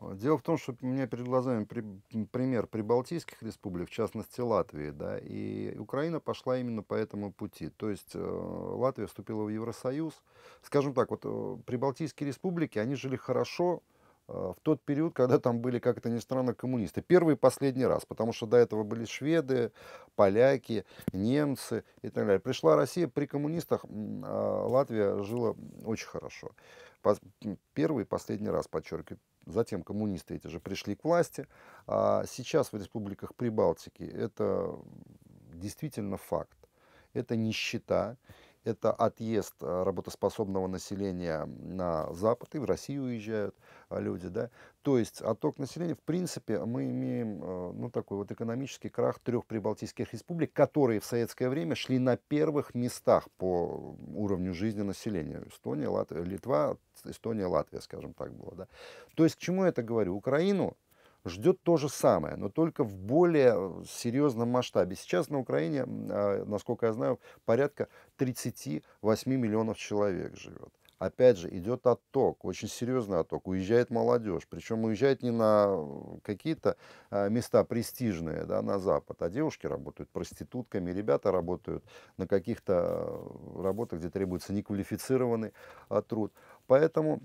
Э, дело в том, что у меня перед глазами при, пример прибалтийских республик, в частности Латвии, да, и Украина пошла именно по этому пути. То есть э, Латвия вступила в Евросоюз. Скажем так, вот э, прибалтийские республики, они жили хорошо, э, в тот период, когда там были, как это ни странно, коммунисты. Первый и последний раз, потому что до этого были шведы, поляки, немцы и так далее. Пришла Россия, при коммунистах а Латвия жила очень хорошо. Первый и последний раз, подчеркиваю. Затем коммунисты эти же пришли к власти. А сейчас в республиках Прибалтики это действительно факт. Это нищета, это отъезд а, работоспособного населения на Запад, и в Россию уезжают а, люди, да. То есть отток населения, в принципе, мы имеем, а, ну, такой вот экономический крах трех прибалтийских республик, которые в советское время шли на первых местах по уровню жизни населения. Эстония, Латвия, Литва, Эстония, Латвия, скажем так, было, да. То есть к чему я это говорю? Украину ждет то же самое, но только в более э, серьезном масштабе. Сейчас на Украине, а, насколько я знаю, порядка 38 миллионов человек живет. Опять же, идет отток, очень серьезный отток, уезжает молодежь, причем уезжает не на какие-то а, места престижные, да, на Запад, а девушки работают проститутками, ребята работают на каких-то э, работах, где требуется неквалифицированный а, труд. Поэтому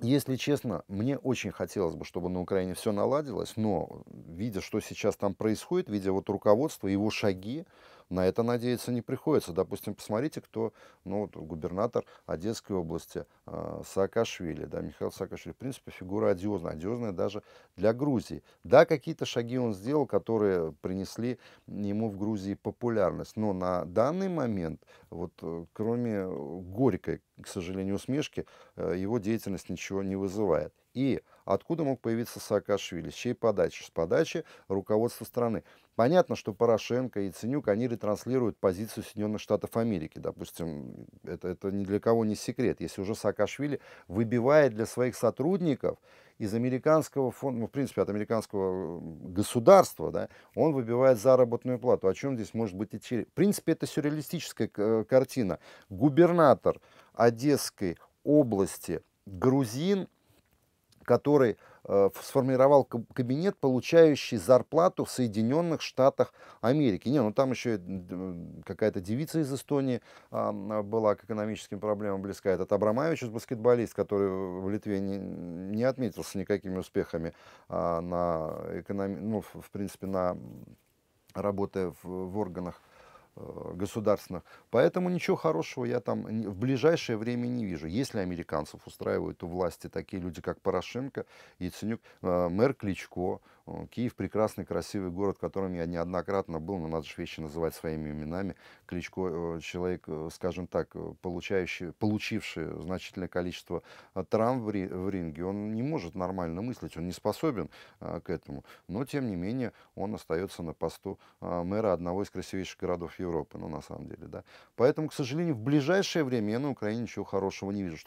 если честно, мне очень хотелось бы, чтобы на Украине все наладилось, но видя, что сейчас там происходит, видя вот руководство, его шаги, на это надеяться не приходится. Допустим, посмотрите, кто ну, вот, губернатор Одесской области э, Саакашвили. Да, Михаил Саакашвили, в принципе, фигура одиозная, одиозная даже для Грузии. Да, какие-то шаги он сделал, которые принесли ему в Грузии популярность. Но на данный момент, вот, э, кроме э, горькой, к сожалению, усмешки, э, его деятельность ничего не вызывает. И откуда мог появиться Саакашвили, с чьей подачи? С подачи руководства страны. Понятно, что Порошенко и Ценюк, они ретранслируют позицию Соединенных Штатов Америки. Допустим, это, это ни для кого не секрет. Если уже Саакашвили выбивает для своих сотрудников из американского фонда, ну, в принципе, от американского государства, да, он выбивает заработную плату. О чем здесь может быть идти? В принципе, это сюрреалистическая картина. Губернатор Одесской области грузин который э, сформировал кабинет, получающий зарплату в Соединенных Штатах Америки. Не, ну там еще э, какая-то девица из Эстонии была к экономическим проблемам близка. Этот Абрамович, баскетболист, который в Литве не, не отметился никакими успехами а, на экономи... ну, в принципе, на работе в, в органах Э, государственных. Поэтому ничего хорошего я там в ближайшее время не вижу. Если американцев устраивают у власти такие люди, как Порошенко, Яценюк, э, мэр Кличко, э, Киев прекрасный, красивый город, в котором я неоднократно был, но надо же вещи называть своими именами. Кличко человек, скажем так, получающий, получивший значительное количество травм в ринге, он не может нормально мыслить, он не способен к этому. Но, тем не менее, он остается на посту мэра одного из красивейших городов Европы Европы, ну, на самом деле, да. Поэтому, к сожалению, в ближайшее время я на Украине ничего хорошего не вижу. Что